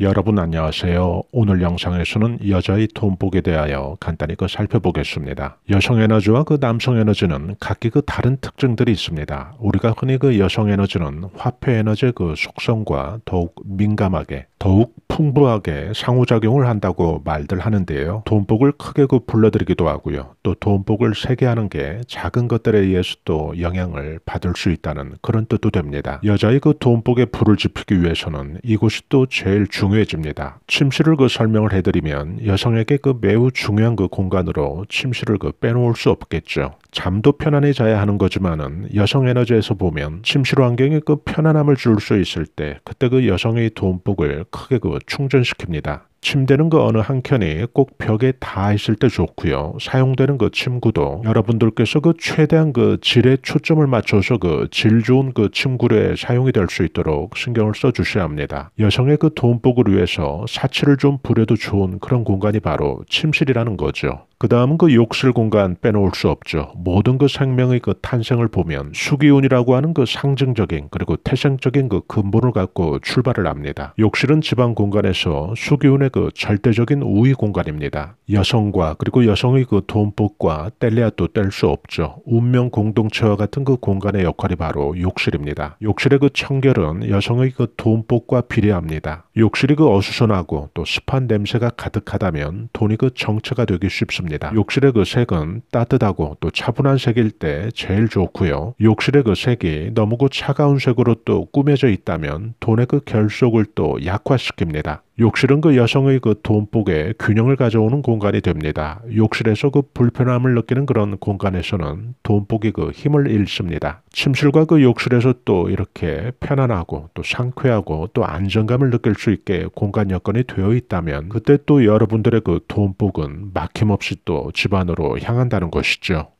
여러분 안녕하세요. 오늘 영상에서는 여자의 돈복에 대하여 간단히 그 살펴보겠습니다. 여성 에너지와 그 남성 에너지는 각기 그 다른 특징들이 있습니다. 우리가 흔히 그 여성 에너지는 화폐 에너지의 그 속성과 더욱 민감하게 더욱 풍부하게 상호작용을 한다고 말들 하는데요. 돈복을 크게 그 불러들이기도 하고요. 또 돈복을 세게 하는 게 작은 것들에 의해서도 영향을 받을 수 있다는 그런 뜻도 됩니다. 여자의 그돈복에 불을 지피기 위해서는 이곳이 또 제일 중요해집니다. 침실을 그 설명을 해드리면 여성에게 그 매우 중요한 그 공간으로 침실을 그 빼놓을 수 없겠죠. 잠도 편안히 자야 하는 거지만은 여성 에너지에서 보면 침실 환경이 그 편안함을 줄 수 있을 때 그때 그 여성의 돈복을 크게 그 충전시킵니다. 침대는 그 어느 한 켠이 꼭 벽에 닿아 있을 때 좋고요. 사용되는 그 침구도 여러분들께서 그 최대한 그 질에 초점을 맞춰서 그 질 좋은 그 침구를 사용이 될 수 있도록 신경을 써 주셔야 합니다. 여성의 그 돈복을 위해서 사치를 좀 부려도 좋은 그런 공간이 바로 침실이라는 거죠. 그 다음은 그 욕실 공간 빼놓을 수 없죠. 모든 그 생명의 그 탄생을 보면 수기운이라고 하는 그 상징적인 그리고 태생적인 그 근본을 갖고 출발을 합니다. 욕실은 지방 공간에서 수기운의 그 절대적인 우위 공간입니다. 여성과 그리고 여성의 그 돈복과 뗄래야또뗄수 없죠. 운명 공동체와 같은 그 공간의 역할이 바로 욕실입니다. 욕실의 그 청결은 여성의 그 돈복과 비례합니다. 욕실이 그 어수선하고 또 습한 냄새가 가득하다면 돈이 그 정체가 되기 쉽습니다. 욕실의 그 색은 따뜻하고 또 차분한 색일 때 제일 좋고요. 욕실의 그 색이 너무 그 차가운 색으로 또 꾸며져 있다면 돈의 그 결속을 또 약화시킵니다. 욕실은 그 여성 이성의 그 돈복에 균형을 가져오는 공간이 됩니다. 욕실에서 그 불편함을 느끼는 그런 공간에서는 돈복이 그 힘을 잃습니다. 침실과 그 욕실에서 또 이렇게 편안하고 또 상쾌하고 또 안정감을 느낄 수 있게 공간 여건이 되어 있다면 그때 또 여러분들의 그 돈복은 막힘없이 또 집안으로 향한다는 것이죠.